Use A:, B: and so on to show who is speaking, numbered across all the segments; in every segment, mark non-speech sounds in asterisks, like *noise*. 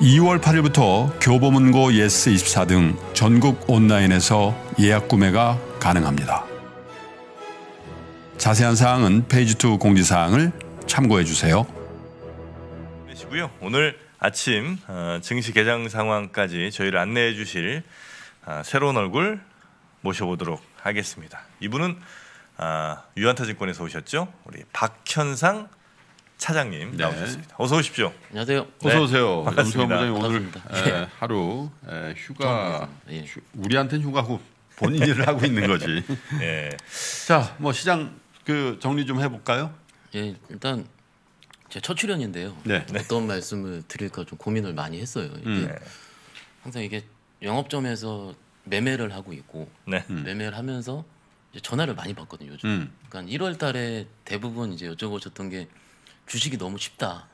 A: 2월 8일부터 교보문고 예스24 등 전국 온라인에서 예약 구매가 가능합니다. 자세한 사항은 페이지2 공지사항을 참고해 주세요. 오늘 아침 어, 증시 개장 상황까지 저희를 안내해 주실 아, 새로운 얼굴 모셔보도록 하겠습니다. 이분은 아, 유한타증권에서 오셨죠? 우리 박현상 차장님 네. 나오셨습니다. 어서 오십시오. 안녕하세요. 네. 어서 오세요. 네. 반갑습니다. 부장님 오늘 에, 예, 하루 에, 예, 휴가 예. 우리한테는 휴가고 본인 *laughs* 일을 하고 있는 거지. 예. 자, 뭐 시장 그 정리 좀 해볼까요?
B: 예, 일단 제 첫 출연인데요. 네. 네. 어떤 말씀을 드릴까 좀 고민을 많이 했어요. 이게 음. 항상 이게 영업점에서 매매를 하고 있고 네. 음. 매매를 하면서 전화를 많이 받거든요 요즘. 음. 그러니까 1월달에 대부분 이제 여쭤보셨던 게 주식이 너무 쉽다.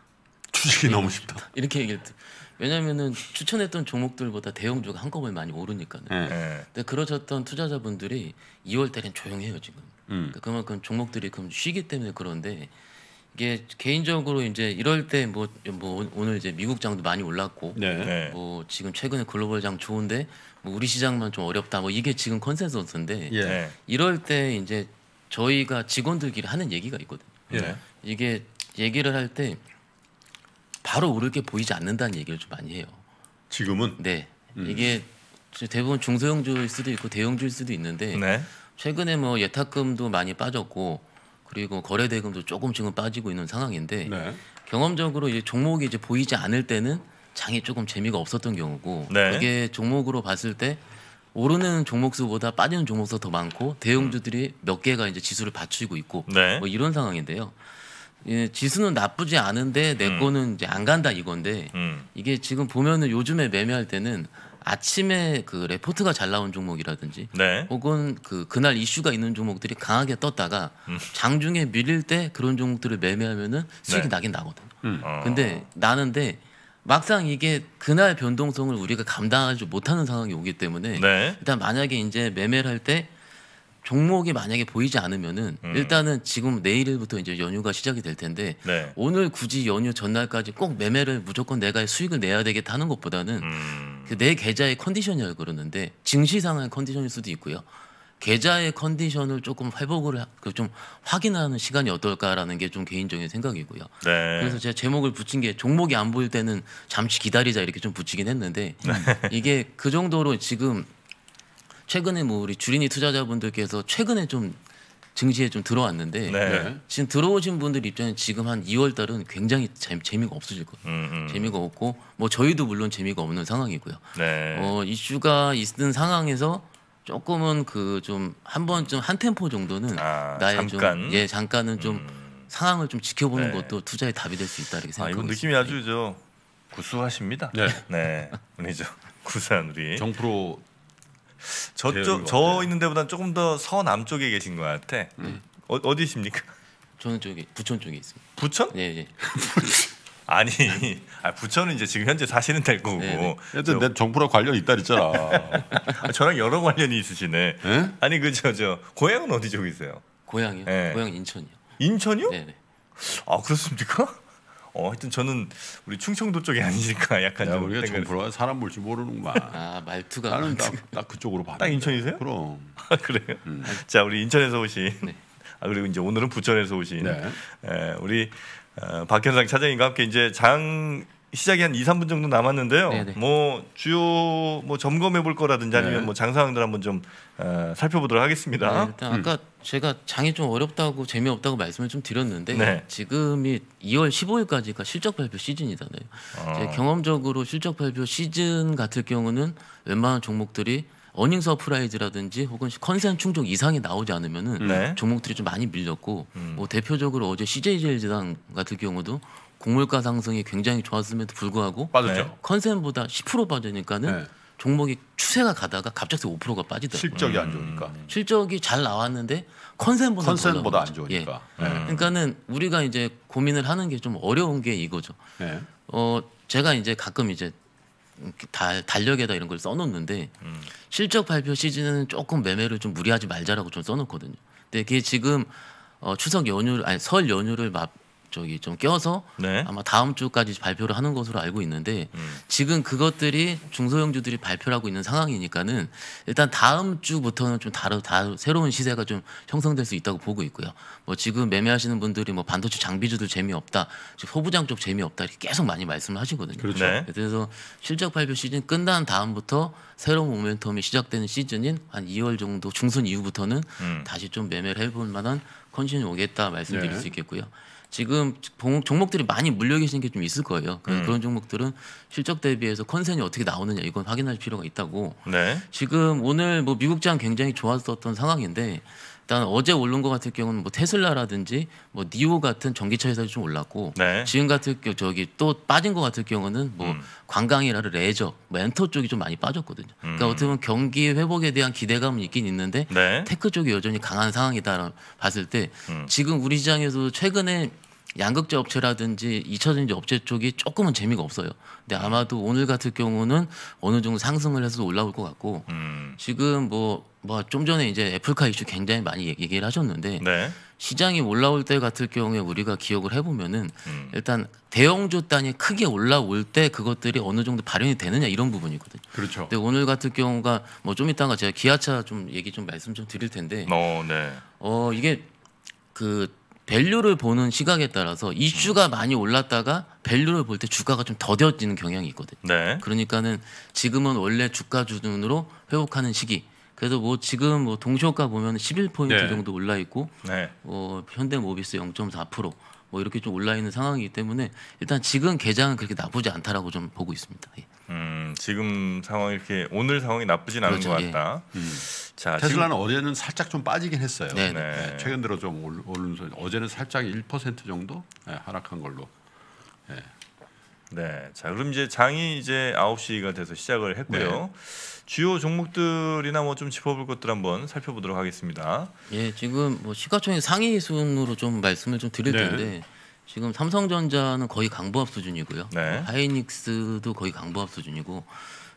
A: 주식이 너무 쉽다.
B: 쉽다. 이렇게 얘기했대. 왜냐면은 하 추천했던 종목들보다 대형주가 한꺼번에 많이 오르니까요. 네. 예. 예. 근데 그러셨던 투자자분들이 2월 달엔 조용해요 지금. 음. 그러니까 그만큼 종목들이 그럼 쉬기 때문에 그런데 이게 개인적으로 이제 이럴 때 뭐뭐 뭐 오늘 이제 미국 장도 많이 올랐고 네. 예. 뭐 지금 최근에 글로벌 장 좋은데 뭐 우리 시장만 좀 어렵다 뭐 이게 지금 컨센서스인데 예. 이럴 때 이제 저희가 직원들끼리 하는 얘기가 있거든요. 예. 이게 얘기를 할 때 바로 오를 게 보이지 않는다는 얘기를 좀 많이 해요. 지금은? 네. 음. 이게 대부분 중소형주일 수도 있고 대형주일 수도 있는데 네. 최근에 뭐 예탁금도 많이 빠졌고 그리고 거래 대금도 조금 지금 빠지고 있는 상황인데 네. 경험적으로 이제 종목이 이제 보이지 않을 때는 장이 조금 재미가 없었던 경우고 네. 그게 종목으로 봤을 때 오르는 종목 수보다 빠지는 종목 수더 가 많고 대형주들이 음. 몇 개가 이제 지수를 받치고 있고 네. 뭐 이런 상황인데요. 예, 지수는 나쁘지 않은데 내 음. 거는 이제 안 간다 이건데 음. 이게 지금 보면은 요즘에 매매할 때는 아침에 그 레포트가 잘 나온 종목이라든지 네. 혹은 그 그날 이슈가 있는 종목들이 강하게 떴다가 음. 장중에 밀릴 때 그런 종목들을 매매하면은 수익이 네. 나긴 나거든. 음. 어. 근데 나는데 막상 이게 그날 변동성을 우리가 감당하지 못하는 상황이 오기 때문에 네. 일단 만약에 이제 매매를 할때 종목이 만약에 보이지 않으면은 음. 일단은 지금 내일부터 이제 연휴가 시작이 될 텐데 네. 오늘 굳이 연휴 전날까지 꼭 매매를 무조건 내가 수익을 내야 되겠다 하는 것보다는 음. 그 내 계좌의 컨디션이라고 그러는데 증시상의 컨디션일 수도 있고요. 계좌의 컨디션을 조금 회복을 그좀 확인하는 시간이 어떨까라는 게 좀 개인적인 생각이고요. 네. 그래서 제가 제목을 붙인 게 종목이 안 보일 때는 잠시 기다리자 이렇게 좀 붙이긴 했는데 네. 이게 그 정도로 지금 최근에 뭐 우리 주린이 투자자분들께서 최근에 좀 증시에 좀 들어왔는데 네. 네. 지금 들어오신 분들 입장에 지금 한 2월 달은 굉장히 재미가 없어질 거예요. 음음. 음. 재미가 없고 뭐 저희도 물론 재미가 없는 상황이고요. 네. 어, 이슈가 있는 상황에서 조금은 그 좀한 번쯤 한 템포 정도는 아, 나의 잠깐. 좀 예, 잠깐은 좀 음.
A: 상황을 좀 지켜보는 네. 것도 투자의 답이 될 수 있다 이렇게 생각합니다. 아, 이건 느낌이 아주 저 구수하십니다. 네. 네. 우리죠. 구산 우리 정프로 저쪽 저 있는 데보다 조금 더 서남쪽에 계신 것 같아. 네. 어, 어디십니까? 저는 저기 부천 쪽에 있습니다. 부천? 네, 네. *laughs* 아니, 아, 부천은 이제 지금 현재 사시는 데일 거고. 네, 네. 여튼 내 정부랑 관련 이 있다 있잖아. 저랑 여러 관련이 있으시네. 에? 예? 아니 그저저 저, 고향은 어디 쪽이세요? 고향이요? 네. 고향 인천이요. 인천이요? 네. 네. 아 그렇습니까? 어, 하여튼 저는 우리 충청도 쪽이 아니니까 *laughs* 약간 야, 우리가 정부로 사람 볼지 모르는구만. 아 말투가 나는 딱, 딱 그쪽으로 봐. 딱 인천이세요? 그럼. *laughs* 아, 그래요? 음. 자 우리 인천에서 오신 네. 아 그리고 이제 오늘은 부천에서 오신 네. 에, 우리 어, 박현상 차장님과 함께 이제 장 시작이 한 2, 3분 정도 남았는데요. 네네. 네. 뭐 주요 뭐 점검해 볼 거라든지 아니면 네. 뭐 장사항들 한번 좀 어, 살펴보도록 하겠습니다. 네, 일단 아까 제가 장이 좀 어렵다고 재미없다고 말씀을 좀
B: 드렸는데 네. 지금이 2월 15일까지가 실적 발표 시즌이잖아요. 네. 어. 경험적으로 실적 발표 시즌 같은 경우는 웬만한 종목들이 어닝 서프라이즈라든지 혹은 컨센 충족 이상이 나오지 않으면은 네. 종목들이 좀 많이 밀렸고 음. 뭐 대표적으로 어제 CJ제일제당 같은 경우도 곡물가 상승이 굉장히 좋았음에도 불구하고 빠졌죠. 네. 컨센보다 10% 빠지니까는 네. 종목이 추세가 가다가 갑작스레 5%가 빠지더라고요. 실적이 안 음. 좋으니까. 음. 실적이 잘 나왔는데 컨센보다 컨센보다 안 좋으니까. 예. 네. 그러니까는 우리가 이제 고민을 하는 게 좀 어려운 게 이거죠. 네. 어 제가 이제 가끔 이제 달, 달력에다 이런 걸 써놓는데 음. 실적 발표 시즌은 조금 매매를 좀 무리하지 말자라고 좀 써놓거든요. 근데 그게 지금 어, 추석 연휴 아니 설 연휴를 막 저기 좀 껴서 네. 아마 다음 주까지 발표를 하는 것으로 알고 있는데 음. 지금 그것들이 중소형주들이 발표를 하고 있는 상황이니까는 일단 다음 주부터는 좀 다른 다 새로운 시세가 좀 형성될 수 있다고 보고 있고요. 뭐 지금 매매하시는 분들이 뭐 반도체 장비주들 재미없다, 소부장 쪽 재미없다 이렇게 계속 많이 말씀을 하시거든요. 그렇죠. 네. 네. 그래서 실적 발표 시즌 끝난 다음부터 새로운 모멘텀이 시작되는 시즌인 한 2월 정도 중순 이후부터는 음. 다시 좀 매매를 해볼 만한 컨디션이 오겠다 말씀드릴 네. 수 있겠고요. 지금 종목들이 많이 물려 계시는 게좀 있을 거예요. 음. 그런 종목들은 실적 대비해서 컨센이 어떻게 나오느냐 이건 확인할 필요가 있다고. 네. 지금 오늘 뭐 미국장 굉장히 좋았었던 상황인데 일단 어제 오른 것 같은 경우는 뭐 테슬라라든지 뭐 니오 같은 전기차 회사도 좀 올랐고 네. 지금 같은 경우 저기 또 빠진 것 같은 경우는 뭐 음. 관광이라든 레저, 멘토 뭐 쪽이 좀 많이 빠졌거든요. 그러니까 음. 그러니까 어떻게 보면 경기 회복에 대한 기대감은 있긴 있는데 네. 테크 쪽이 여전히 강한 상황이다 봤을 때 음. 지금 우리 시장에서 최근에 양극재 업체라든지 2차전지 업체 쪽이 조금은 재미가 없어요. 근데 아마도 오늘 같은 경우는 어느 정도 상승을 해서 올라올 것 같고 음. 지금 뭐뭐좀 전에 이제 애플카 이슈 굉장히 많이 얘기를 하셨는데 네. 시장이 올라올 때 같은 경우에 우리가 기억을 해보면은 음. 일단 대형주 단이 크게 올라올 때 그것들이 어느 정도 발현이 되느냐 이런 부분이거든요. 그렇죠. 근데 오늘 같은 경우가 뭐 좀 이따가 제가 기아차 좀 얘기 좀 말씀 좀 드릴 텐데. 어, 네. 어 이게 그 밸류를 보는 시각에 따라서 이슈가 많이 올랐다가 밸류를 볼 때 주가가 좀 더뎌지는 경향이 있거든요. 네. 그러니까는 지금은 원래 주가 주준으로 회복하는 시기. 그래서뭐 지금 뭐 동시효과 보면 11포인트 네. 정도 올라 있고 네. 어, 현대모비스 0.4%. 뭐 이렇게 좀 올라 있는 상황이기 때문에 일단 지금 개장은 그렇게 나쁘지 않다라고 좀 보고 있습니다.
A: 예. 음, 지금 상황 이렇게 오늘 상황이 나쁘진 않은 그렇죠, 것 예. 같다. 예. 음. 자, 테슬라는 어제는 살짝 좀 빠지긴 했어요. 네. 네. 네. 최근 들어 좀 오른 소 어제는 살짝 1% 정도 네, 하락한 걸로. 네. 네. 자, 그럼 이제 장이 이제 9시가 돼서 시작을 했고요. 네. 주요 종목들이나 뭐 좀 짚어볼 것들 한번 살펴보도록 하겠습니다. 예, 지금 뭐 시가총액 상위 순으로 좀 말씀을 좀 드릴 텐데. 네.
B: 지금 삼성전자는 거의 강보합 수준이고요. 네. 뭐 하이닉스도 거의 강보합 수준이고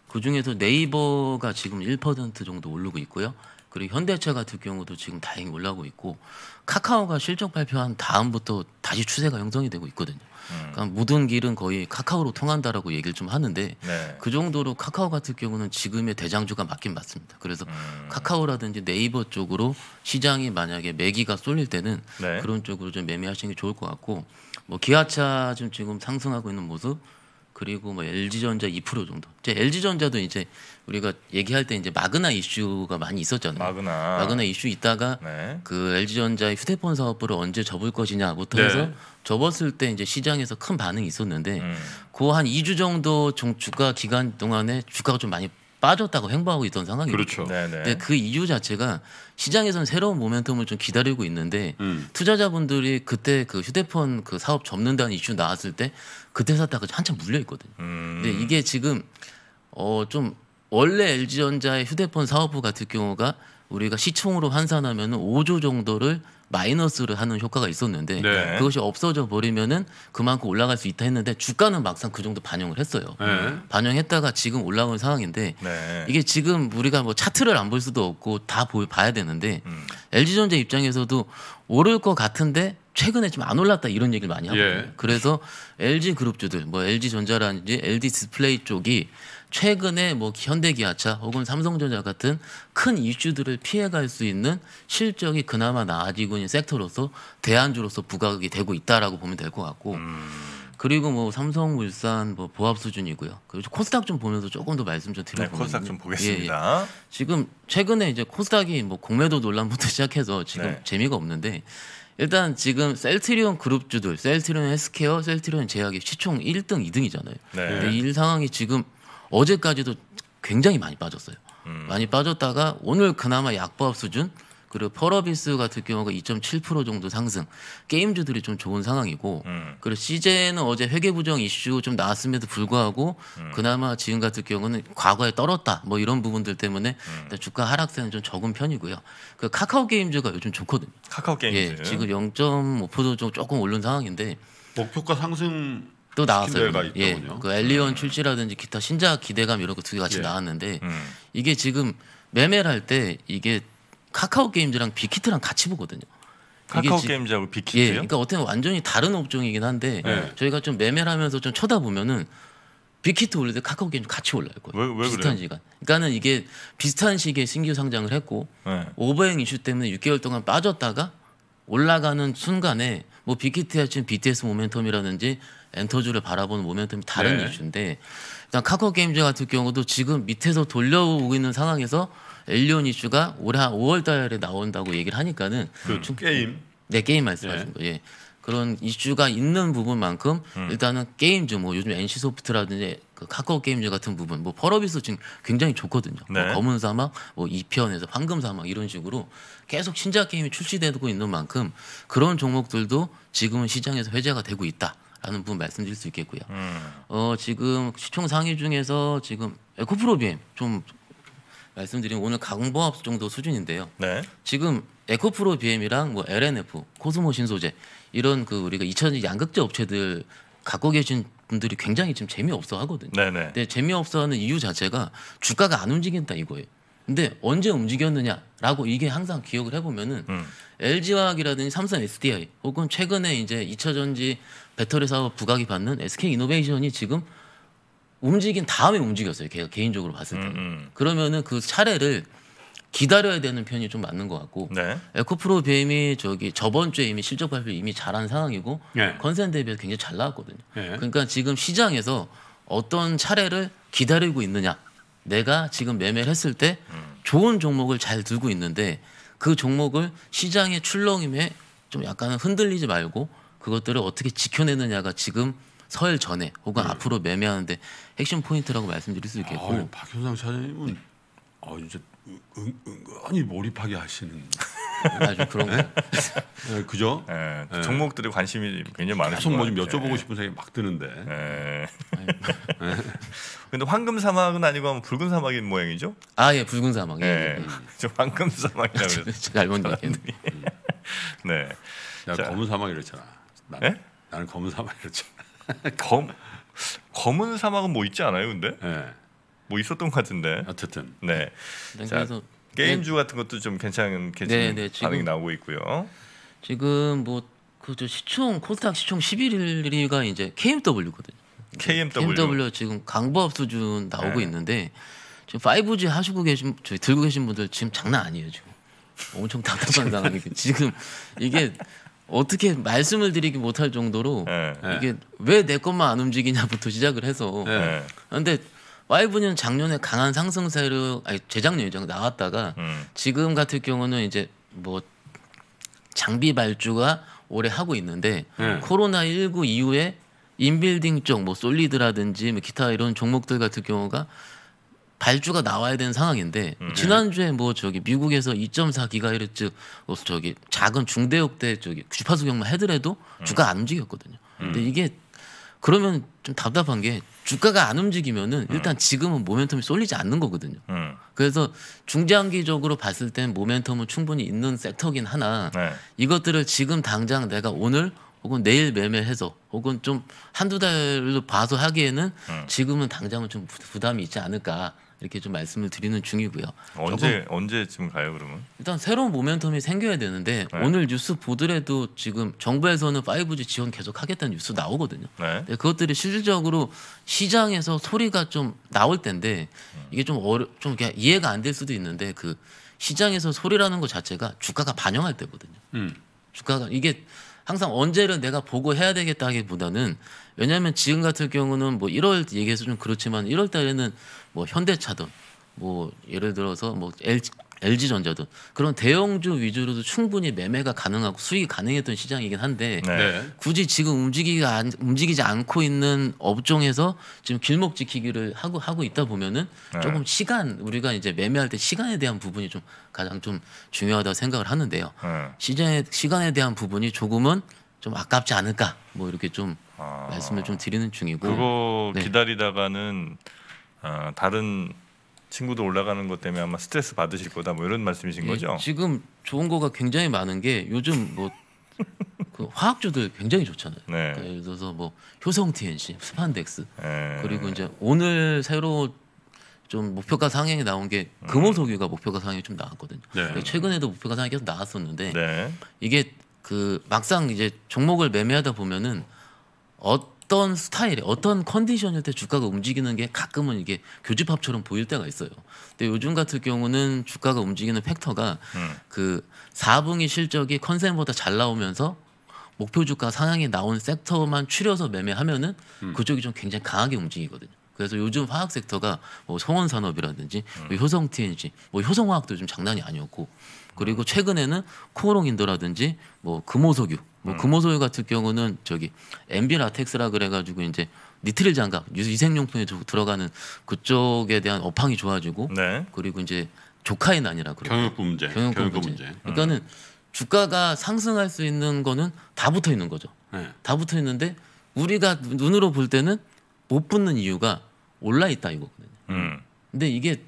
B: 그 중에서 네이버가 지금 1% 정도 오르고 있고요. 그리고 현대차 같은 경우도 지금 다행히 올라오고 있고 카카오가 실적 발표한 다음부터 다시 추세가 형성이 되고 있거든요. 음. 그러니까 모든 길은 거의 카카오로 통한다라고 얘기를 좀 하는데 네. 그 정도로 카카오 같은 경우는 지금의 대장주가 맞긴 맞습니다. 그래서 음. 카카오라든지 네이버 쪽으로 시장이 만약에 매기가 쏠릴 때는 네. 그런 쪽으로 좀 매매하시는 게 좋을 것 같고 뭐 기아차 지금 상승하고 있는 모습 그리고 뭐 LG전자 2% 정도. 이제 LG전자도 이제 우리가 얘기할 때 이제 마그나 이슈가 많이 있었잖아요. 마그나, 마그나 이슈 있다가 네. 그 LG전자의 휴대폰 사업부를 언제 접을 것이냐부터 네. 해서 접었을 때 이제 시장에서 큰 반응이 있었는데 음. 그한 2주 정도 종 주가 기간 동안에 주가가 좀 많이 빠졌다고 횡보하고 있던 상황이에요. 그렇죠. 근데 네, 네. 네, 그 이유 자체가 시장에서는 새로운 모멘텀을 좀 기다리고 있는데 음. 투자자분들이 그때 그 휴대폰 그 사업 접는다는 이슈 나왔을 때 그때 샀다가 한참 물려 있거든요. 음. 근데 이게 지금 어 좀 원래 LG전자의 휴대폰 사업부 같은 경우가 우리가 시총으로 환산하면 5조 정도를 마이너스를 하는 효과가 있었는데 네. 그것이 없어져 버리면은 그만큼 올라갈 수 있다 했는데 주가는 막상 그 정도 반영을 했어요. 네. 반영했다가 지금 올라온 상황인데 네. 이게 지금 우리가 뭐 차트를 안 볼 수도 없고 다 보, 봐야 되는데 음. LG전자 입장에서도 오를 것 같은데 최근에 좀 안 올랐다 이런 얘기를 많이 하거든요. 예. 그래서 LG 그룹주들, 뭐 LG 전자라든지 LG 디스플레이 쪽이 최근에 뭐 현대기아차 혹은 삼성전자 같은 큰 이슈들을 피해갈 수 있는 실적이 그나마 나아지고 있는 섹터로서 대안주로서 부각이 되고 있다라고 보면 될 것 같고. 음. 그리고 뭐 삼성, 울산 뭐 보합 수준이고요. 그리고 코스닥 좀 보면서 조금 더 말씀 좀드려 볼게요. 네, 코스닥 좀 보겠습니다. 예, 예. 지금 최근에 이제 코스닥이 뭐 공매도 논란부터 *laughs* 시작해서 지금 네. 재미가 없는데 일단 지금 셀트리온 그룹주들, 셀트리온 헬스케어, 셀트리온 제약이 시총 1등, 2등이잖아요. 네. 이 상황이 지금 어제까지도 굉장히 많이 빠졌어요. 음. 많이 빠졌다가 오늘 그나마 약보합 수준 그리고 펄어비스 같은 경우가 2.7% 정도 상승. 게임주들이 좀 좋은 상황이고 음. 그리고 CJ는 어제 회계 부정 이슈 좀 나왔음에도 불구하고 음. 그나마 지금 같은 경우는 과거에 떨었다 뭐 이런 부분들 때문에 음. 주가 하락세는 좀 적은 편이고요. 그 카카오 게임즈가 요즘 좋거든요. 카카오 게임즈 예, 지금 0.5% 조금 오른 상황인데 목표가 상승 또 나왔어요. 예, 그 엘리언 네. 출시라든지 기타 신작 기대감 이런 거두 개 같이 예. 나왔는데 음. 이게 지금 매매를 할 때 이게 카카오 게임즈랑 빅히트랑 같이 보거든요.
A: 카카오 게임즈하고 예, 빅히트요? 예, 그러니까
B: 어떻게 완전히 다른 업종이긴 한데 네. 저희가 좀 매매를 하면서 좀 쳐다보면은 빅히트 올릴 때 카카오 게임 즈 같이 올라올 거예요. 왜, 왜 비슷한 그래요? 시간. 그러니까는 이게 비슷한 시기에 신규 상장을 했고 네. 오버행 이슈 때문에 6개월 동안 빠졌다가 올라가는 순간에 뭐 빅히트야 지금 BTS 모멘텀이라든지 엔터주를 바라보는 모멘텀이 다른 네. 이슈인데 일단 카카오 게임즈 같은 경우도 지금 밑에서 돌려오고 있는 상황에서 엘리온 이슈가 올해 한 5월 달에 나온다고 얘기를 하니까는 그 중... 게임 네 게임 말씀하신 예. 거 예. 그런 이슈가 있는 부분만큼 음. 일단은 게임즈 뭐 요즘 NC 소프트라든지 그 카카오 게임즈 같은 부분 뭐 펄어비스 지금 굉장히 좋거든요. 뭐 네. 뭐 검은 사막 뭐 2편에서 황금 사막 이런 식으로 계속 신작 게임이 출시되고 있는 만큼 그런 종목들도 지금은 시장에서 회자가 되고 있다. 라는 부분 말씀드릴 수 있겠고요. 음. 어, 지금 시총 상위 중에서 지금 에코프로비엠 좀 말씀드린 오늘 강보합 정도 수준인데요. 네. 지금 에코프로 BM이랑 뭐 LNF, 코스모 신소재 이런 그 우리가 2000 양극재 업체들 갖고 계신 분들이 굉장히 지금 재미없어 하거든요. 네네. 네. 근데 재미없어 하는 이유 자체가 주가가 안 움직인다 이거예요. 근데 언제 움직였느냐라고 이게 항상 기억을 해보면은 음. LG화학이라든지 삼성 SDI 혹은 최근에 이제 2차전지 배터리 사업 부각이 받는 SK이노베이션이 지금 움직인 다음에 움직였어요. 걔 개인적으로 봤을 때. 음, 음. 그러면은 그 차례를 기다려야 되는 편이 좀 맞는 것 같고 네. 에코프로 뱀이 저기 저번 주에 이미 실적 발표 이미 잘한 상황이고 네. 컨센 대비해서 굉장히 잘 나왔거든요. 네. 그러니까 지금 시장에서 어떤 차례를 기다리고 있느냐 내가 지금 매매를 했을 때 음. 좋은 종목을 잘 들고 있는데 그 종목을 시장의 출렁임에 좀 약간 흔들리지 말고 그것들을 어떻게 지켜내느냐가 지금 설 전에 혹은 네. 앞으로 매매하는데 핵심
A: 포인트라고 말씀드릴 수 있겠고 아, 박현상 차장님은 네. 아, 이제 은, 근히 몰입하게 하시는 네, 아주 그런 네? 거 네? 그죠? 네, 그 네. 종목들에 관심이 굉장히 많으신 계속 뭐좀 여쭤보고 싶은 생각이 막 드는데 네. 근데 황금 사막은 아니고 하면 붉은 사막인 모양이죠? 아 예 붉은 사막 예, 예, 예. 저 황금 사막이라고 아, 제가 알고 있는 음. 네. 야 검은 사막 이랬잖아 나는, 예? 나는 검은 사막 이랬잖아 검 검은 사막은 뭐 있지 않아요, 근데? 네. 뭐 있었던 것 같은데. 어쨌든. 네. 네 자, 그래서 게임주 네. 같은 것도 좀 괜찮게 네, 네, 반응이 나오고 있고요. 지금 뭐그 시총
B: 코스닥 시총 1 1일가 이제 KMW거든요.
A: KMW. KMW
B: 지금 강보합 수준 나오고 네. 있는데 지금 5G 하시고 계신 저희 들고 계신 분들 지금 장난 아니에요 지금. 엄청 당당당하게 *laughs* 지금 이게 어떻게 말씀을 드리기 못할 정도로 네. 이게 왜 내 것만 안 움직이냐부터 시작을 해서 예. 그런데 와이브는 작년에 강한 상승세로 아니 재작년이죠 나왔다가 음. 지금 같은 경우는 이제 뭐 장비 발주가 오래 하고 있는데 음. 코로나 19 이후에 인빌딩 쪽 뭐 솔리드라든지 뭐 기타 이런 종목들 같은 경우가 발주가 나와야 되는 상황인데 음. 예. 지난주에 뭐 저기 미국에서 2.4 기가헤르츠 뭐 저기 작은 중대역대 저기 주파수 경만 해더라도 음. 주가 안 움직였거든요. 음. 근데 이게 그러면 좀 답답한 게 주가가 안 움직이면은 음. 일단 지금은 모멘텀이 쏠리지 않는 거거든요. 음. 그래서 중장기적으로 봤을 땐 모멘텀은 충분히 있는 섹터긴 하나 네. 이것들을 지금 당장 내가 오늘 혹은 내일 매매해서 혹은 좀 한두 달로 봐서 하기에는 음. 지금은 당장은 좀 부담이 있지 않을까 이렇게 좀 말씀을 드리는 중이고요.
A: 언제 언제쯤 가요
B: 그러면? 일단 새로운 모멘텀이 생겨야 되는데 네. 오늘 뉴스 보더라도 지금 정부에서는 5G 지원 계속하겠다는 뉴스 나오거든요. 네. 그것들이 실질적으로 시장에서 소리가 좀 나올 텐데 음. 이게 좀 어려 좀 이해가 안 될 수도 있는데 그 시장에서 소리라는 것 자체가 주가가 반영할 때거든요. 음. 주가가 이게 항상 언제를 내가 보고 해야 되겠다 하기보다는 왜냐하면 지금 같은 경우는 뭐 1월 얘기해서 좀 그렇지만 1월 달에는 뭐 현대차든 뭐 예를 들어서 뭐 LG l g 전자도 그런 대형주 위주로도 충분히 매매가 가능하고 수익이 가능했던 시장이긴 한데 네. 네. 굳이 지금 움직이가 움직이지 않고 있는 업종에서 지금 길목 지키기를 하고 하고 있다 보면은 네. 조금 시간 우리가 이제 매매할 때 시간에 대한 부분이 좀 가장 좀 중요하다고 생각을 하는데요. 네. 시장에 시간에 대한 부분이 조금은 좀 아깝지 않을까 뭐 이렇게 좀 아... 말씀을 좀 드리는 중이고
A: 그거 네. 기다리다가는 어, 다른 친구도 올라가는 것 때문에 아마 스트레스 받으실 거다 뭐 이런 말씀이신 예, 거죠? 지금 좋은 거가 굉장히 많은 게 요즘 뭐그 *laughs* 화학주들
B: 굉장히 좋잖아요. 네. 그러니까 예를 들어서 뭐 효성 TNC, 스판덱스 네. 그리고 이제 오늘 새로 좀 목표가 상향이 나온 게 금호석유가 음. 목표가 상향이 좀 나왔거든요. 네. 그러니까 최근에도 목표가 상향이 계속 나왔었는데 네. 이게 그 막상 이제 종목을 매매하다 보면은 어 어떤 스타일에 어떤 컨디션일 때 주가가 움직이는 게 가끔은 이게 교집합처럼 보일 때가 있어요. 근데 요즘 같은 경우는 주가가 움직이는 팩터가 음. 그 4분기 실적이 컨셉보다잘 나오면서 목표 주가 상향이 나온 섹터만 추려서 매매하면은 음. 그쪽이 좀 굉장히 강하게 움직이거든요. 그래서 요즘 화학 섹터가 뭐 성원 산업이라든지 음. 뭐 효성 TNC, 뭐 효성 화학도 좀 장난이 아니었고 그리고 최근에는 코오롱인도라든지뭐 금호석유, 뭐 음. 금호석유 같은 경우는 저기 엠비 라텍스라 그래가지고 이제 니트릴 장갑, 위생용품에 들어가는 그쪽에 대한 업황이 좋아지고 네. 그리고 이제 조카인 아니라 그래요. 경영권 문제. 경영권 문제. 문제. 음. 그러니까는 주가가 상승할 수 있는 거는 다 붙어 있는 거죠. 네. 다 붙어 있는데 우리가 눈으로 볼 때는 못 붙는 이유가 올라 있다 이거거든요. 음. 근데 이게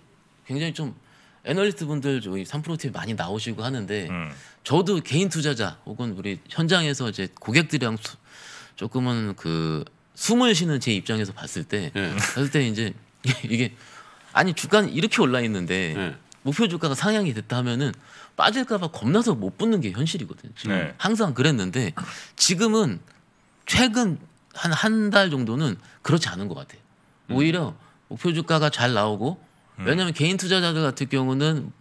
B: 굉장히 좀 애널리스트 분들 저희 3프로팀 많이 나오시고 하는데 음. 저도 개인 투자자 혹은 우리 현장에서 이제 고객들이랑 수, 조금은 그 숨을 쉬는 제 입장에서 봤을 때 예. 봤을 때 이제 *laughs* 이게 아니 주가는 이렇게 올라 있는데 네. 목표 주가가 상향이 됐다 하면은 빠질까봐 겁나서 못 붙는 게 현실이거든요. 지금 네. 항상 그랬는데 지금은 최근 한 한 달 정도는 그렇지 않은 것 같아요. 음. 오히려 음. 목표 주가가 잘 나오고 음. 왜냐하면 개인 투자자들 같은 경우는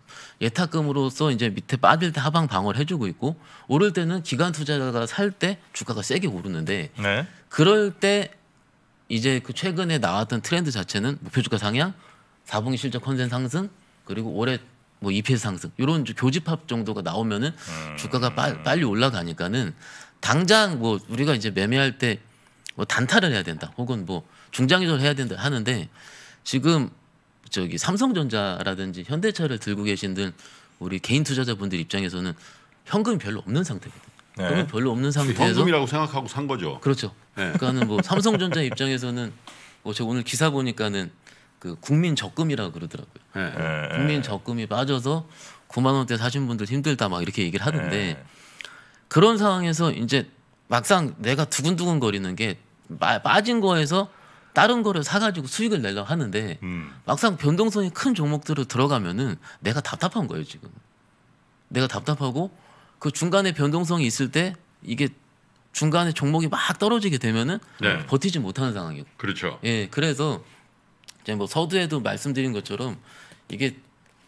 B: 예탁금으로서 이제 밑에 빠질 때 하방 방어를 해주고 있고 오를 때는 기관 투자자가 살 때 주가가 세게 오르는데 네. 그럴 때 이제 그 최근에 나왔던 트렌드 자체는 목표 주가 상향, 4분기 실적 컨센 상승 그리고 올해 뭐 EPS 상승 이런 교집합 정도가 나오면은 음. 주가가 빠, 빨리 올라가니까는 당장 뭐 우리가 이제 매매할 때 뭐 단타를 해야 된다 혹은 뭐 중장기적으로 해야 된다 하는데 지금 저기 삼성전자라든지 현대차를 들고 계신들 우리 개인 투자자분들 입장에서는 현금이 별로 없는 상태거든요. 네. 현금 별로 없는 상태에서 현금이라고
A: 생각하고 산 거죠. 그렇죠.
B: 네. 그러니까는 뭐 *laughs* 삼성전자 입장에서는 뭐제 오늘 기사 보니까는 그 국민 적금이라고 그러더라고요. 네. 네. 국민 적금이 빠져서 9만 원대 사신 분들 힘들다 막 이렇게 얘기를 하는데 네. 그런 상황에서 이제 막상 내가 두근두근 거리는 게 빠진 거에서 다른 거를 사가지고 수익을 내려 하는데 음. 막상 변동성이 큰 종목들을 들어가면은 내가 답답한 거예요 지금. 내가 답답하고 그 중간에 변동성이 있을 때 이게 중간에 종목이 막 떨어지게 되면은 네. 버티지 못하는 상황이고. 그렇죠. 예, 그래서 이제 뭐 서두에도 말씀드린 것처럼 이게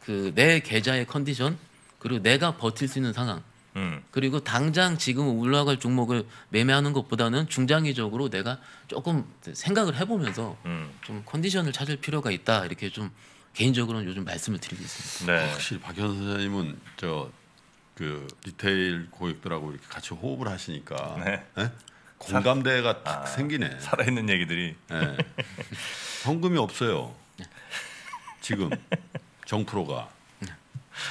B: 그 내 계좌의 컨디션 그리고 내가 버틸 수 있는 상황 음. 그리고 당장 지금 올라갈 종목을 매매하는 것보다는 중장기적으로 내가 조금 생각을 해보면서 음. 좀 컨디션을 찾을 필요가 있다 이렇게 좀 개인적으로는 요즘 말씀을 드리고 있습니다.
A: 네. 어, 확실히 박 현사님은 저그 리테일 고객들하고 이렇게 같이 호흡을 하시니까 네. 네? 공감대가 살... 아, 생기네. 살아있는 얘기들이. 네. 현금이 없어요. 네. 지금 정프로가.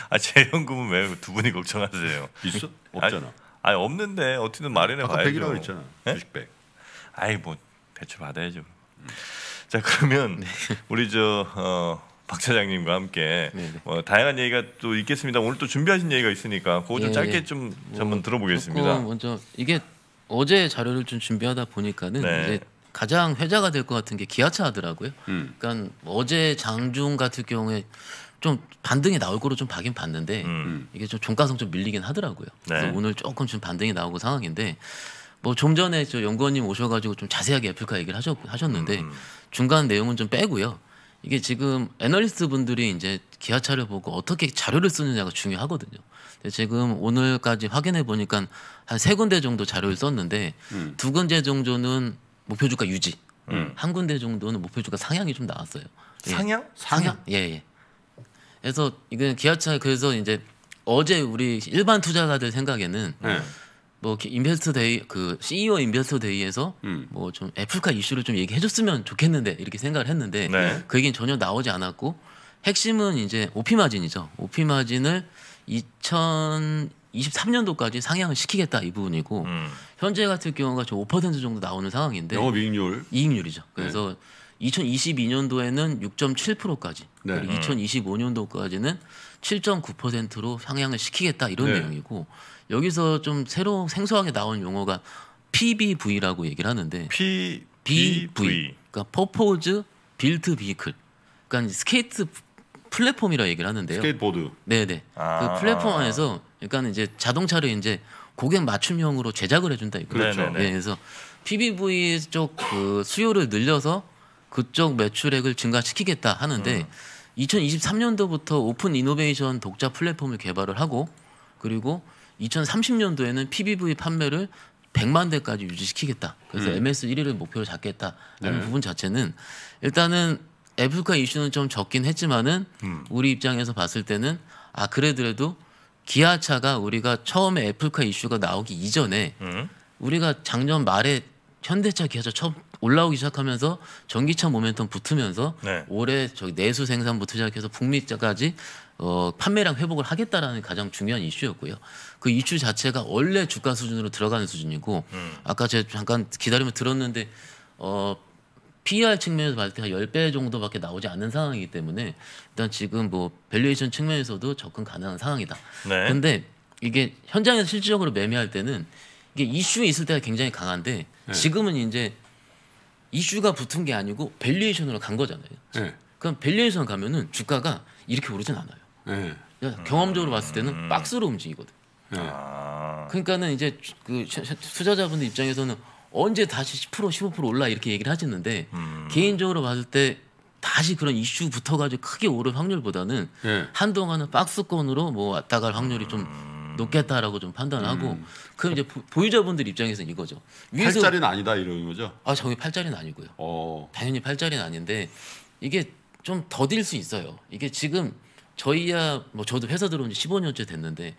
A: 아 재연금은 왜 두 분이 걱정하세요? 있어? 없잖아. 아니, 아니 없는데 어떻게든 마련해 봐야죠. 100이라고 했잖아. 네? 100. 아이 뭐 대출 받아야죠. 음. 자 그러면 네. 우리 저 어, 차장님과 함께 어, 다양한 얘기가 또 있겠습니다. 오늘 또 준비하신 얘기가 있으니까 그거 좀 예, 짧게 예. 좀 뭐 한번 뭐, 들어보겠습니다. 먼저
B: 이게 어제 자료를 좀 준비하다 보니까는 네. 이제 가장 회자가 될 것 같은 게 기아차더라고요.
A: 음. 그러니까
B: 어제 장중 같은 경우에 좀 반등이 나올 거로 좀 봐긴 봤는데 음. 음. 이게 좀 종가성 좀 밀리긴 하더라고요. 네. 그래서 오늘 조금 좀 반등이 나오고 상황인데 뭐 좀 전에 저 연구원님 오셔가지고 좀 자세하게 애플카 얘기를 하셨, 하셨는데 음. 중간 내용은 좀 빼고요. 이게 지금 애널리스트 분들이 이제 기아차를 보고 어떻게 자료를 쓰느냐가 중요하거든요. 근데 지금 오늘까지 확인해 보니까 한 세 군데 정도 자료를 썼는데 음. 두 군데 정도는 목표 주가 유지, 음. 한 군데 정도는 목표 주가 상향이 좀 나왔어요. 예. 상향? 상향? 예, 예. 그래서 이건 기아차 그래서 이제 어제 우리 일반 투자자들 생각에는 네. 뭐인베스터 데이 그 CEO 인베스터 데이에서 음. 뭐좀 애플카 이슈를 좀 얘기해 줬으면 좋겠는데 이렇게 생각을 했는데 네. 그 얘기는 전혀 나오지 않았고 핵심은 이제 오피 마진이죠. 오피 마진을 2023년도까지 상향을 시키겠다 이 부분이고 음. 현재 같은 경우가 지금 5% 정도 나오는 상황인데 영업 이익률 이익률이죠. 그래서 네. 2022년도에는 6.7%까지 네. 그리고 2025년도까지는 음. 7.9%로 상향을 시키겠다 이런 네. 내용이고 여기서 좀 새로 생소하게 나온 용어가 PBV라고 얘기를 하는데 PBV 그러니까 퍼포즈 빌트 비 e b 그러니까 스케이트 플랫폼이라 고 얘기를 하는데요. 스케이트보드. 네네. 아. 그 플랫폼 안에서 그러니까 이제 자동차를 이제 고객 맞춤형으로 제작을 해준다 이거죠. 그렇죠. 네, 그래서 PBV 쪽그 수요를 늘려서 그쪽 매출액을 증가시키겠다 하는데 2023년도부터 음. 오픈 이노베이션 독자 플랫폼을 개발을 하고 그리고 2030년도에는 PBV 판매를 100만 대까지 유지시키겠다. 그래서 음. MS 1위를 목표로 잡겠다라는 네. 부분 자체는 일단은 애플카 이슈는 좀 적긴 했지만은 음. 우리 입장에서 봤을 때는 아 그래도 기아차가 우리가 처음에 애플카 이슈가 나오기 이전에 음. 우리가 작년 말에 현대차 기아차 처음 올라오기 시작하면서 전기차 모멘텀 붙으면서 네. 올해 저기 내수 생산부터 시작해서 북미까지 어, 판매량 회복을 하겠다라는 가장 중요한 이슈였고요. 그 이슈 자체가 원래 주가 수준으로 들어가는 수준이고 음. 아까 제가 잠깐 기다리면 들었는데 어, PR e 측면에서 봤을 때한 10배 정도밖에 나오지 않는 상황이기 때문에 일단 지금 뭐 밸류에이션 측면에서도 접근 가능한 상황이다. 네. 근데 이게 현장에서 실질적으로 매매할 때는 이게 이슈 있을 때가 굉장히 강한데 네. 지금은 이제 이슈가 붙은 게 아니고 밸류에이션으로 간 거잖아요. 네. 그럼 밸류에이션 가면은 주가가 이렇게 오르진 않아요. 네. 경험적으로 봤을 때는 박스로 움직이거든. 네. 아. 그러니까는 이제 그 투자자분들 입장에서는 언제 다시 10% 15% 올라 이렇게 얘기를 하시는데 음. 개인적으로 봤을 때 다시 그런 이슈 붙어가지고 크게 오를 확률보다는 네. 한동안은 박스권으로 뭐 왔다 갈 확률이 좀 음. 높겠다라고 음. 좀 판단하고 음. 그럼 이제 보, 유자분들 입장에서는 이거죠. 위 팔자리는 아니다 이런 거죠. 아 저게 팔자리는 아니고요. 어. 당연히 팔자리는 아닌데 이게 좀 더딜 수 있어요. 이게 지금 저희야 뭐 저도 회사 들어온 지 15년째 됐는데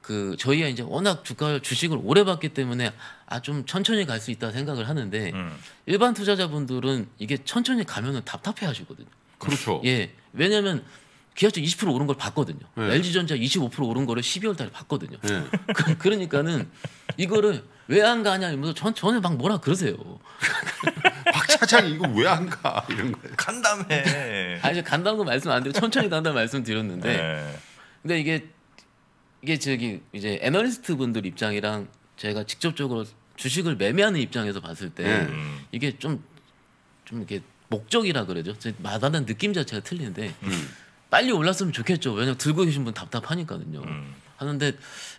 B: 그 저희야 이제 워낙 주가 주식을 오래 봤기 때문에 아 좀 천천히 갈 수 있다 생각을 하는데 음. 일반 투자자분들은 이게 천천히 가면은 답답해 하시거든요. 그렇죠. 예. 왜냐면 하 기아차 20% 오른 걸 봤거든요. 네. LG전자 25% 오른 거를 12월 달에 봤거든요. 네. *laughs* 그, 러니까는 이거를 왜 안 가냐 이러면서 전, 저는 막 뭐라 그러세요. *laughs* 박 차장 이거 왜 안 가? 이런 거. 간다며. *laughs* 아 이제 간담고 말씀 안 드리고 천천히 간다는 말씀 드렸는데. 네. 근데 이게 이게 저기 이제 애널리스트 분들 입장이랑 제가 직접적으로 주식을 매매하는 입장에서 봤을 때 네. 이게 좀좀 좀 이렇게 목적이라 그러죠. 마다는 느낌 자체가 틀리는데 음. 빨리 올랐으면 좋겠죠. 왜냐면 들고 계신 분 답답하니까요. 음. 하는데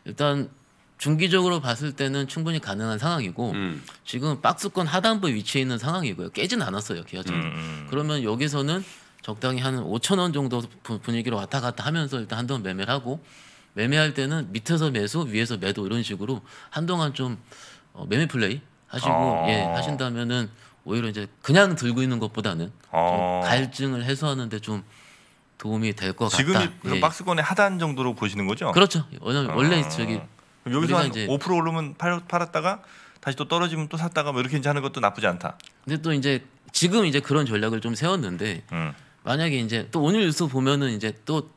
B: 일단 중기적으로 봤을 때는 충분히 가능한 상황이고 음. 지금 박스권 하단부 위치에 있는 상황이고요. 깨진 않았어요 기아차는. 음. 음. 그러면 여기서는 적당히 한 5천 원 정도 분위기로 왔다 갔다 하면서 일단 한동안 매매를 하고 매매할 때는 밑에서 매수 위에서 매도 이런 식으로 한동안 좀 어, 매매 플레이 하시고 아. 예 하신다면은 오히려 이제 그냥 들고 있는 것보다는 아. 갈증을
A: 해소하는데 좀 도움이 될 것 같다. 지금 예. 박스권의 하단 정도로 보시는 거죠? 그렇죠. 원래, 아. 원래 저기 여기서 한5% 오르면 팔, 팔았다가 다시 또 떨어지면 또 샀다가 뭐 이렇게 이제 하는 것도 나쁘지 않다. 근데 또 이제 지금 이제 그런 전략을 좀 세웠는데 음.
B: 만약에 이제 또 오늘 뉴스 보면은 이제 또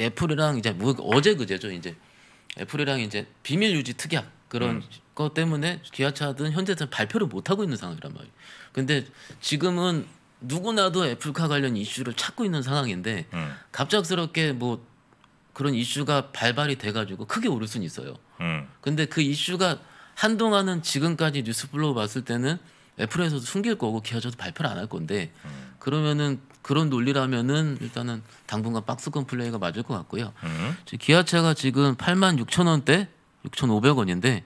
B: 애플이랑 이제 뭐 어제 그제죠 이제 애플이랑 이제 비밀 유지 특약 그런 음. 것 때문에 기아차든 현재는 발표를 못 하고 있는 상황이란 말이에요. 근데 지금은 누구나도 애플카 관련 이슈를 찾고 있는 상황인데 음. 갑작스럽게 뭐 그런 이슈가 발발이 돼가지고 크게 오를 수는 있어요. 음. 근데 그 이슈가 한동안은 지금까지 뉴스플로우 봤을 때는 애플에서도 숨길 거고 기아저도 발표를 안 할 건데 음. 그러면은 그런 논리라면은 일단은 당분간 박스권 플레이가 맞을 것 같고요. 음. 기아차가 지금 8만 6천 원대 6,500원인데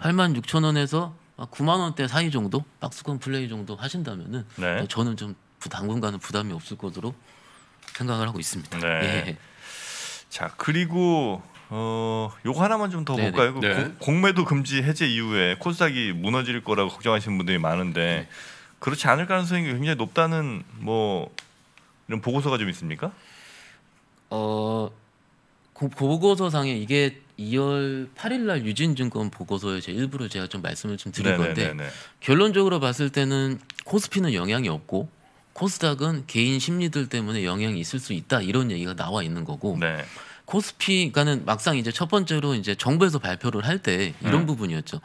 B: 8만 6천 원에서 9만 아, 원대 사이 정도 박스권 플레이 정도 하신다면은 네. 뭐 저는 좀 당분간은 부담이
A: 없을 것으로 생각을 하고 있습니다. 네. 예. 자 그리고 어 요거 하나만 좀 더 볼까요? 그 네. 고, 공매도 금지 해제 이후에 코스닥이 무너질 거라고 걱정하시는 분들이 많은데 네. 그렇지 않을 가능성이 굉장히 높다는 뭐 이런 보고서가 좀 있습니까? 어 고, 보고서상에
B: 이게 2월 8일 날 유진증권 보고서에 제 일부러 제가 좀 말씀을 좀드릴 네네, 건데 결론적으로 봤을 때는 코스피는 영향이 없고 코스닥은 개인 심리들 때문에 영향이 있을 수 있다 이런 얘기가 나와 있는 거고 네. 코스피가는 막상 이제 첫 번째로 이제 정부에서 발표를 할 때 이런 음. 부분이었죠.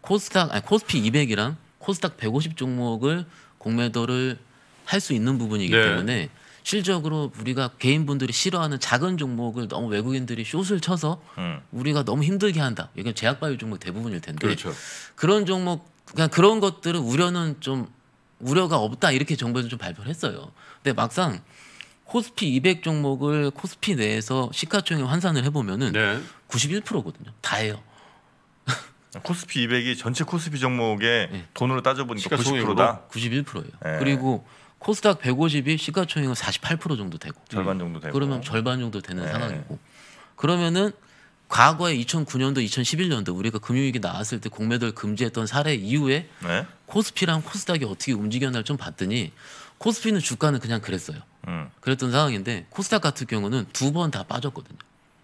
B: 코스닥 아니 코스피 200이랑 코스닥 150 종목을 공매도를 할 수 있는 부분이기 네. 때문에 실적으로 우리가 개인분들이 싫어하는 작은 종목을 너무 외국인들이 숏을 쳐서 음. 우리가 너무 힘들게 한다. 이건 제약바이오 종목 대부분일 텐데 그렇죠. 그런 종목 그냥 그러니까 그런 것들은 우려는 좀 우려가 없다 이렇게 정부에서 좀 발표를 했어요. 근데 막상 코스피 200 종목을 코스피 내에서 시가총액 환산을 해보면은
A: 네. 91%거든요. 다예요. *laughs* 코스피 200이 전체 코스피 종목에 네. 돈으로 따져보니까 90%다. 91%예요. 네. 그리고
B: 코스닥 150이 시가총액은 48% 정도 되고 절반 정도 되고 그러면 절반
A: 정도 되는 네. 상황이고
B: 그러면은 과거에 2009년도, 2011년도 우리가 금융위기 나왔을 때 공매도를 금지했던 사례 이후에 네? 코스피랑 코스닥이 어떻게 움직였나를 좀 봤더니 코스피는 주가는 그냥 그랬어요. 음. 그랬던 상황인데 코스닥 같은 경우는 두 번 다 빠졌거든요.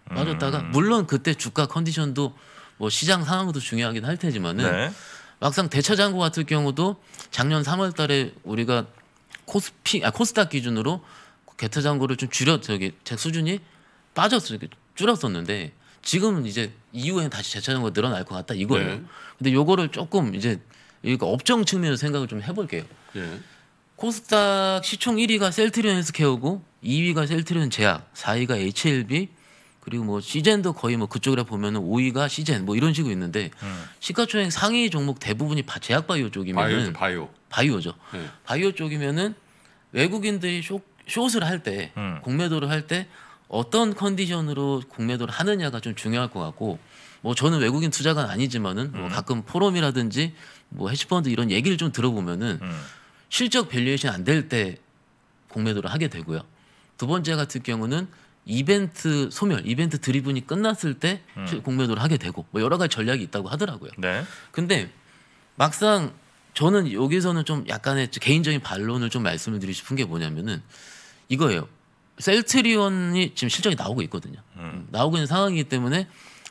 B: 빠졌다가 음. 물론 그때 주가 컨디션도 뭐 시장 상황도 중요하긴 할 테지만은 네? 막상 대차장고 같은 경우도 작년 3월달에 우리가 코스피 아 코스닥 기준으로 개타 잔고를 좀 줄여 저기 제 수준이 빠졌어요. 줄었었는데 지금은 이제 이후에 다시 재차장고 늘어날 것 같다 이거예요. 네. 근데 요거를 조금 이제 그러니까 업종 측면에서 생각을 좀 해볼게요. 네. 코스닥 시총 1위가 셀트리온 에서케어고 2위가 셀트리온 제약, 4위가 HLB 그리고 뭐 시젠도 거의 뭐 그쪽이라 보면은 5위가 시젠 뭐 이런 식으로 있는데 음. 시가총액 상위 종목 대부분이 제약바이오 쪽이면은 바이오, 바이오. 바이오죠. 네. 바이오 쪽이면은 외국인들이 쇼, 숏을 할때 음. 공매도를 할 때 어떤 컨디션으로 공매도를 하느냐가 좀 중요할 것 같고 뭐 저는 외국인 투자가 아니지만은 뭐 음. 뭐 가끔 포럼이라든지 뭐 헤지펀드 이런 얘기를 좀 들어보면은 음. 실적 밸류에이션 안 될 때 공매도를 하게 되고요. 두 번째 같은 경우는 이벤트 소멸, 이벤트 드리븐이 끝났을 때 음. 공매도를 하게 되고 뭐 여러 가지 전략이 있다고 하더라고요. 네. 근데 막상 저는 여기서는 좀 약간의 개인적인 반론을 좀 말씀을 드리고 싶은 게 뭐냐면은 이거예요. 셀트리온이 지금 실적이 나오고 있거든요. 음. 음 나오고 있는 상황이기 때문에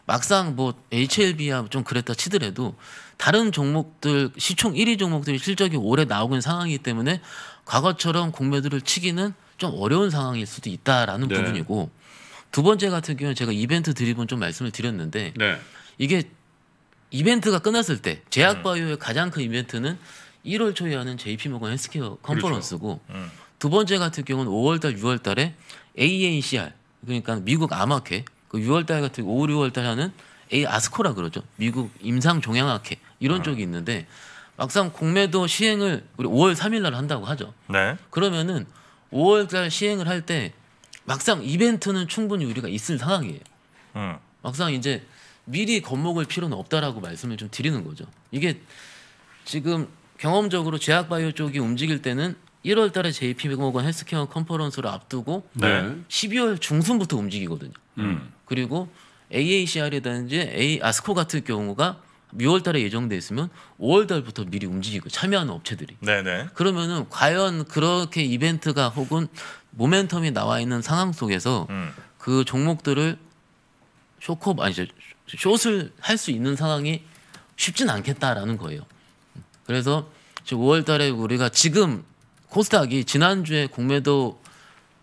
B: 막상 뭐 HLB야 뭐 좀 그랬다 치더라도 다른 종목들 시총 1위 종목들이 실적이 올해 나오고 있는 상황이기 때문에 과거처럼 공매도를 치기는 좀 어려운 상황일 수도 있다라는 네. 부분이고 두 번째 같은 경우는 제가 이벤트 드립은 좀 말씀을 드렸는데 네. 이게 이벤트가 끝났을 때 제약바이오의 음. 가장 큰 이벤트는 1월 초에 하는 JP 모건 헬스케어 그렇죠. 컨퍼런스고 그렇죠. 음. 두 번째 같은 경우는 5월달 6월달에 AACR e 그러니까 미국 암학회 그 6월달 같은 5, 6월달 하는 A 아스코라 그러죠 미국 임상 종양학회 이런 음. 쪽이 있는데 막상 공매도 시행을 우리 5월 3일날 한다고 하죠. 네. 그러면은 5월달 시행을 할 때 막상 이벤트는 충분히 우리가 있을 상황이에요. 음. 막상 이제 미리 겁먹을 필요는 없다라고 말씀을 좀 드리는 거죠. 이게 지금 경험적으로 제약바이오 쪽이 움직일 때는 1월 달에 JP 모건 헬스케어 컨퍼런스를 앞두고 네. 12월 중순부터 움직이거든요. 음. 그리고 AACR이라든지 A, 아스코 같은 경우가 6월 달에 예정돼 있으면 5월 달부터 미리 움직이고 참여하는 업체들이. 네네. 네. 그러면은 과연 그렇게 이벤트가 혹은 모멘텀이 나와 있는 상황 속에서 음. 그 종목들을 쇼크 아니 숏을 할 수 있는 상황이 쉽진 않겠다라는 거예요. 그래서 5월 달에 우리가 지금 코스닥이 지난주에 공매도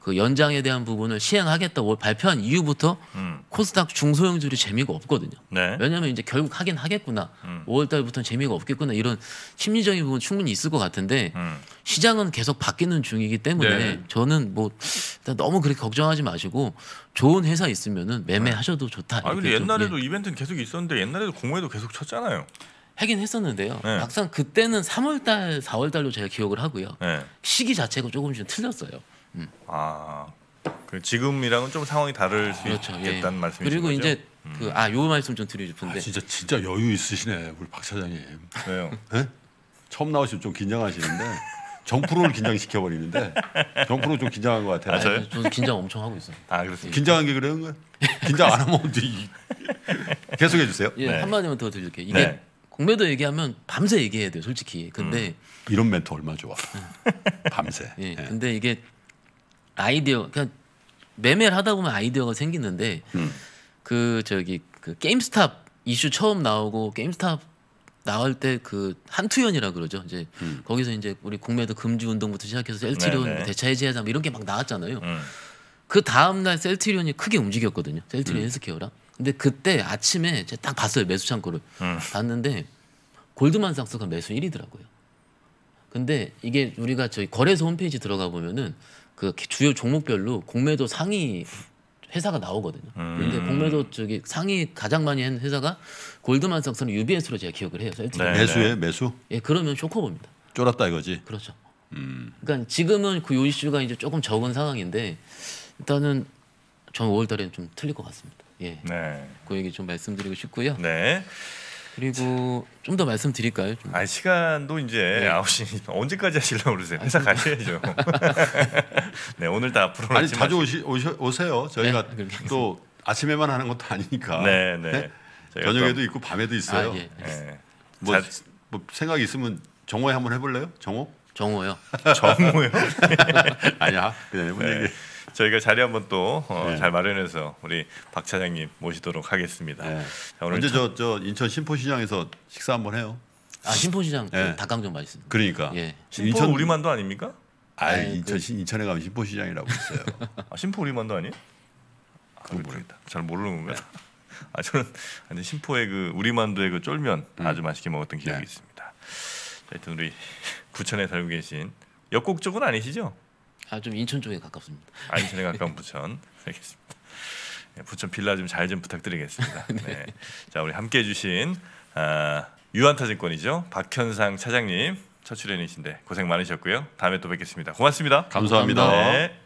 B: 그 연장에 대한 부분을 시행하겠다고 발표한 이후부터 음. 코스닥 중소형주들이 재미가 없거든요. 네. 왜냐하면 이제 결국 하긴 하겠구나. 음. 5월달부터는 재미가 없겠구나 이런 심리적인 부분 충분히 있을 것 같은데 음. 시장은 계속 바뀌는 중이기 때문에 네. 저는 뭐 일단 너무 그렇게 걱정하지 마시고 좋은 회사 있으면은 매매하셔도 좋다. 아 근데 옛날에도
A: 예. 이벤트는 계속 있었는데 옛날에도 공모에도 계속 쳤잖아요. 하긴 했었는데요. 네. 막상
B: 그때는 3월달, 4월달로 제가 기억을 하고요. 네. 시기 자체가 조금 좀 틀렸어요.
A: 음. 아, 그 지금이랑은 좀 상황이 다를 수 그렇죠. 예, 예. 있겠다는 예. 말씀이죠. 그리고 거죠? 이제 음. 그아요 말씀 좀 드리고 싶은데. 아, 진짜 진짜 여유 있으시네 우리 박 사장님. 왜요? 네? 처음 나오시면 좀 긴장하시는데 정프로를 긴장시켜 버리는데 정프로 좀 긴장한 것 같아요. 아, 요 아, 저는 긴장 엄청 하고 있어요. 아 그렇습니다. 긴장한 게 그런 요 긴장 안 하면 계속 해주세요. 예, 네. 한 마디만 더 드릴게요. 이게 네.
B: 공매도 얘기하면 밤새 얘기해야 돼요, 솔직히. 근데 음.
A: 이런 멘트 얼마 좋아.
B: 밤새. 예, 예. 근데 이게 아이디어 그냥 매매를 하다 보면 아이디어가 생기는데 음. 그 저기 그 게임스탑 이슈 처음 나오고 게임스탑 나올 때 그 한투연이라 그러죠. 이제 음. 거기서 이제 우리 국내도 금지 운동부터 시작해서 셀트리온 네, 네. 대차 해제하자 뭐 이런 게 막 나왔잖아요. 음. 그 다음 날 셀트리온이 크게 움직였거든요. 셀트리온 음. 헬스케어랑. 근데 그때 아침에 제가 딱 봤어요 매수 창고를 음. 봤는데 골드만삭스가 매수 1위더라고요. 근데 이게 우리가 저희 거래소 홈페이지 들어가 보면은 그 주요 종목별로 공매도 상위 회사가 나오거든요. 음. 근데 공매도 저기 상위 가장 많이 한 회사가 골드만삭스는 UBS로 제가 기억을 해요. 네, 네. 매수에 매수? 예, 그러면 쇼커봅니다.
A: 쫄았다 이거지. 그렇죠. 음.
B: 그러니까 지금은 그 이슈가 이제 조금 적은 상황인데 일단은 전 5월달에는 좀 틀릴 것 같습니다.
A: 예. 네. 그 얘기 좀 말씀드리고 싶고요. 네. 그리고 좀 더 말씀드릴까요? 좀. 아 시간도 이제 네. 아홉 시 언제까지 하실려고 그러세요? 아, 회사 가셔야죠. *laughs* 네 오늘 다 앞으로 아니 자주 오시, 오셔, 오세요. 저희가 네, 또 아침에만 하는 것도 아니니까. 네 네. 네? 저녁에도 또... 있고 밤에도 있어요. 아, 예. 예. 네. 뭐, 자... 뭐 생각 있으면 정호에 한번 해볼래요? 정호? 정호요. 정호요? 아니야 그냥 해본 네. 얘 저희가 자리 한번 또잘 어, 네. 마련해서 우리 박 차장님 모시도록 하겠습니다. 네. 언제 저저 인천 신포시장에서 식사 한번 해요? 아 신포시장 그 네. 닭강정 맛있습니다. 그러니까 예. 신포 인천 우리만도 아닙니까?
B: 아 인천
A: 그... 인천에 가면 신포시장이라고 있어요. *laughs* 아, 신포 우리만도 아니 아, 모르겠다. 잘 모르는 건가? 네. *laughs* 아 저는 아니 신포의 그 우리만두의 그 쫄면 음. 아주 맛있게 먹었던 기억이 네. 있습니다. 하여튼 우리 부천에 *laughs* 살고 계신 역곡 쪽은 아니시죠? 아좀 인천 쪽에 가깝습니다. 아 인천에 가까운 부천 *laughs* 알겠습니다. 네, 부천 빌라 좀 잘좀 좀 부탁드리겠습니다. *laughs* 네. 네. 자 우리 함께해 주신 아, 유한타증권이죠 박현상 차장님 첫 출연이신데 고생 많으셨고요. 다음에 또 뵙겠습니다. 고맙습니다. 감사합니다. 네.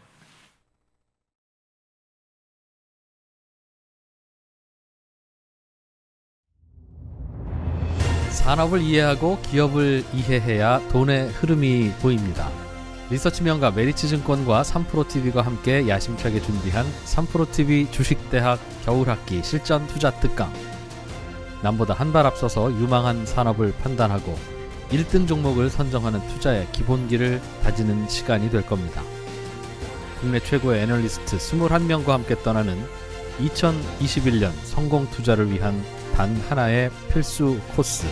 A: 산업을 이해하고
B: 기업을 이해해야 돈의 흐름이 보입니다. 리서치명가 메리츠증권과 3프로TV가 함께 야심차게 준비한 3프로TV 주식대학 겨울학기 실전투자특강 남보다 한 발 앞서서 유망한 산업을 판단하고 1등 종목을 선정하는 투자의 기본기를 다지는 시간이 될 겁니다. 국내 최고의 애널리스트 21명과 함께 떠나는 2021년 성공 투자를 위한 단 하나의 필수 코스.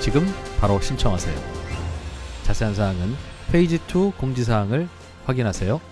B: 지금 바로 신청하세요. 자세한 사항은 페이지 2 공지사항을 확인하세요.